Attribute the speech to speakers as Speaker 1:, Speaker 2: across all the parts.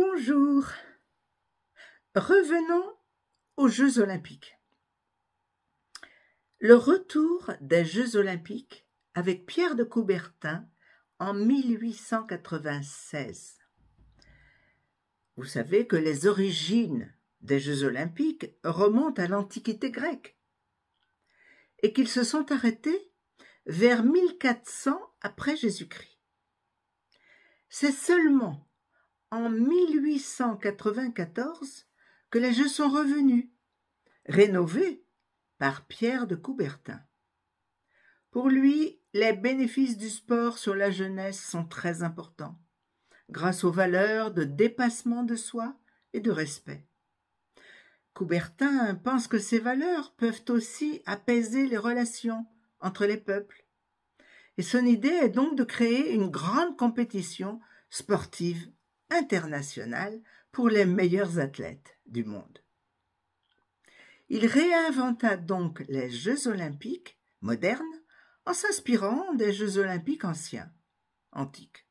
Speaker 1: Bonjour. Revenons aux Jeux olympiques. Le retour des Jeux olympiques avec Pierre de Coubertin en 1896. Vous savez que les origines des Jeux olympiques remontent à l'Antiquité grecque et qu'ils se sont arrêtés vers 1400 après Jésus-Christ. C'est seulement en 1894 que les Jeux sont revenus, rénovés par Pierre de Coubertin. Pour lui, les bénéfices du sport sur la jeunesse sont très importants, grâce aux valeurs de dépassement de soi et de respect. Coubertin pense que ces valeurs peuvent aussi apaiser les relations entre les peuples. Et son idée est donc de créer une grande compétition sportive international pour les meilleurs athlètes du monde. Il réinventa donc les Jeux olympiques modernes en s'inspirant des Jeux olympiques anciens, antiques.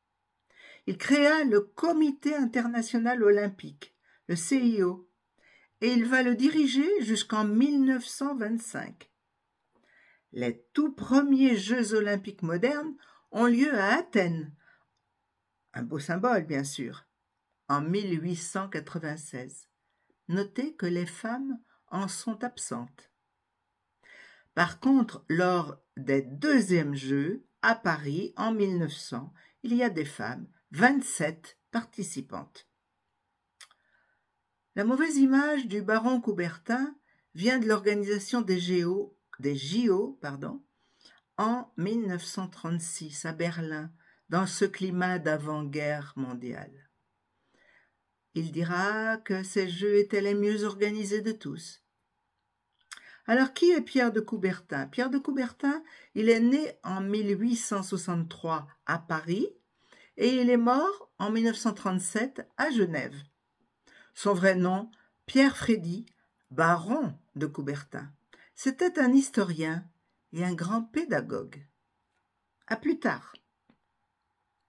Speaker 1: Il créa le Comité international olympique, le CIO, et il va le diriger jusqu'en 1925. Les tout premiers Jeux olympiques modernes ont lieu à Athènes, un beau symbole bien sûr, en 1896. Notez que les femmes en sont absentes. Par contre, lors des deuxièmes Jeux, à Paris, en 1900, il y a des femmes, 27 participantes. La mauvaise image du baron Coubertin vient de l'organisation des, JO, des pardon, en 1936 à Berlin, dans ce climat d'avant-guerre mondiale. Il dira que ces jeux étaient les mieux organisés de tous. Alors qui est Pierre de Coubertin Pierre de Coubertin, il est né en 1863 à Paris et il est mort en 1937 à Genève. Son vrai nom, Pierre Frédy, baron de Coubertin. C'était un historien et un grand pédagogue. À plus tard.